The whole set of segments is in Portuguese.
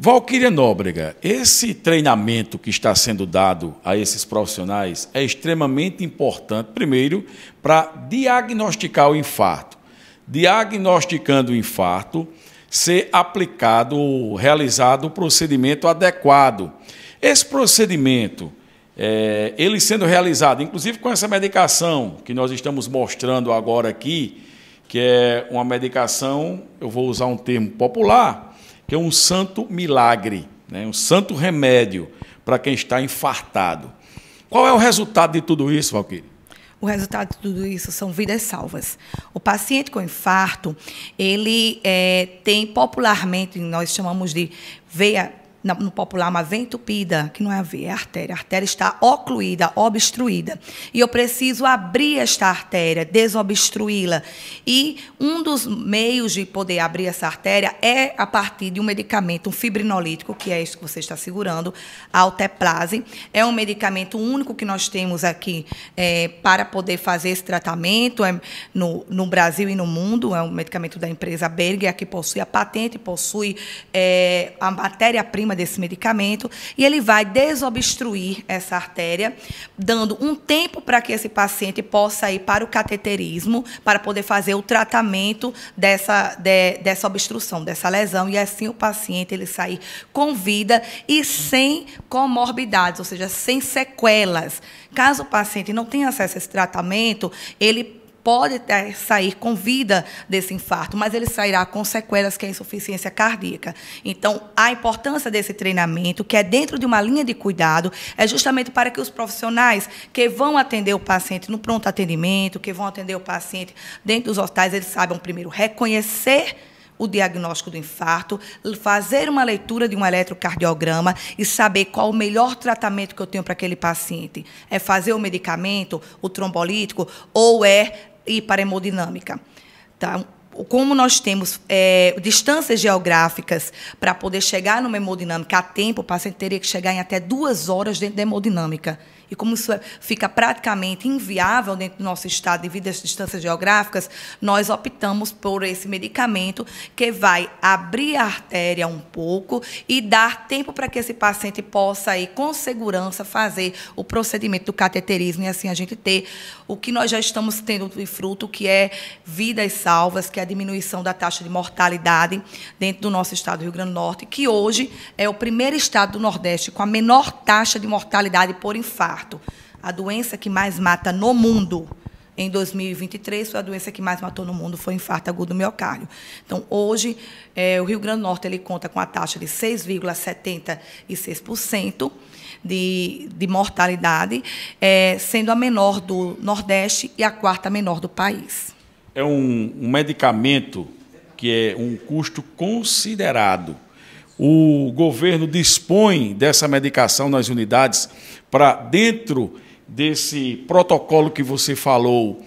Valquíria Nóbrega, esse treinamento que está sendo dado a esses profissionais é extremamente importante, primeiro, para diagnosticar o infarto. Diagnosticando o infarto, ser aplicado, realizado o procedimento adequado. Esse procedimento, é, ele sendo realizado, inclusive com essa medicação que nós estamos mostrando agora aqui, que é uma medicação, eu vou usar um termo popular, que é um santo milagre, né? um santo remédio para quem está infartado. Qual é o resultado de tudo isso, Valquíria? O resultado de tudo isso são vidas salvas. O paciente com infarto, ele é, tem popularmente, nós chamamos de veia no popular, uma veia entupida, que não é a veia, é a artéria. A artéria está ocluída, obstruída. E eu preciso abrir esta artéria, desobstruí-la. E um dos meios de poder abrir essa artéria é a partir de um medicamento, um fibrinolítico, que é este que você está segurando, a alteplase. É um medicamento único que nós temos aqui é, para poder fazer esse tratamento é, no, no Brasil e no mundo. É um medicamento da empresa Berger, é que possui a patente, possui é, a matéria-prima desse medicamento e ele vai desobstruir essa artéria, dando um tempo para que esse paciente possa ir para o cateterismo para poder fazer o tratamento dessa, de, dessa obstrução, dessa lesão, e assim o paciente ele sair com vida e sem comorbidades, ou seja, sem sequelas. Caso o paciente não tenha acesso a esse tratamento, ele pode ter, sair com vida desse infarto, mas ele sairá com sequelas que é insuficiência cardíaca. Então, a importância desse treinamento, que é dentro de uma linha de cuidado, é justamente para que os profissionais que vão atender o paciente no pronto atendimento, que vão atender o paciente dentro dos hospitais, eles saibam primeiro reconhecer o diagnóstico do infarto, fazer uma leitura de um eletrocardiograma e saber qual o melhor tratamento que eu tenho para aquele paciente. É fazer o medicamento, o trombolítico, ou é e para a hemodinâmica. Tá? como nós temos é, distâncias geográficas para poder chegar numa hemodinâmica a tempo, o paciente teria que chegar em até duas horas dentro da hemodinâmica e como isso é, fica praticamente inviável dentro do nosso estado devido às distâncias geográficas, nós optamos por esse medicamento que vai abrir a artéria um pouco e dar tempo para que esse paciente possa aí com segurança fazer o procedimento do cateterismo e assim a gente ter o que nós já estamos tendo de fruto, que é vidas salvas, que é a diminuição da taxa de mortalidade dentro do nosso estado do Rio Grande do Norte, que hoje é o primeiro estado do Nordeste com a menor taxa de mortalidade por infarto a doença que mais mata no mundo em 2023 foi a doença que mais matou no mundo foi o infarto agudo do miocárdio. Então hoje é, o Rio Grande do Norte ele conta com a taxa de 6,76% de, de mortalidade, é, sendo a menor do Nordeste e a quarta menor do país. É um, um medicamento que é um custo considerado o governo dispõe dessa medicação nas unidades para, dentro desse protocolo que você falou,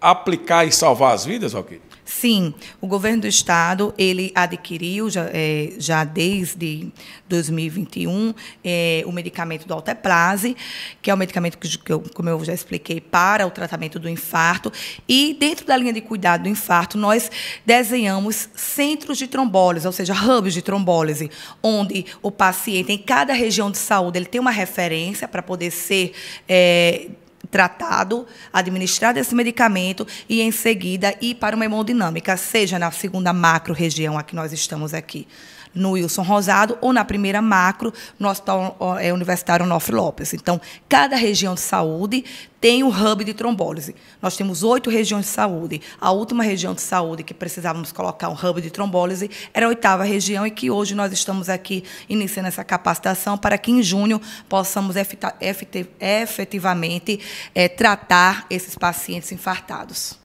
aplicar e salvar as vidas, Valquírio? Sim, o governo do estado ele adquiriu já, é, já desde 2021 é, o medicamento do Alteplase, que é o um medicamento que, que eu, como eu já expliquei, para o tratamento do infarto. E dentro da linha de cuidado do infarto, nós desenhamos centros de trombólise, ou seja, hubs de trombólise, onde o paciente em cada região de saúde ele tem uma referência para poder ser é, tratado, administrado esse medicamento e, em seguida, ir para uma hemodinâmica, seja na segunda macro região a que nós estamos aqui, no Wilson Rosado ou na primeira macro no Hospital é, Universitário Onofre Lopes. Então, cada região de saúde tem um hub de trombólise. Nós temos oito regiões de saúde. A última região de saúde que precisávamos colocar um hub de trombólise era a oitava região e que hoje nós estamos aqui iniciando essa capacitação para que em junho possamos efetivamente é, tratar esses pacientes infartados.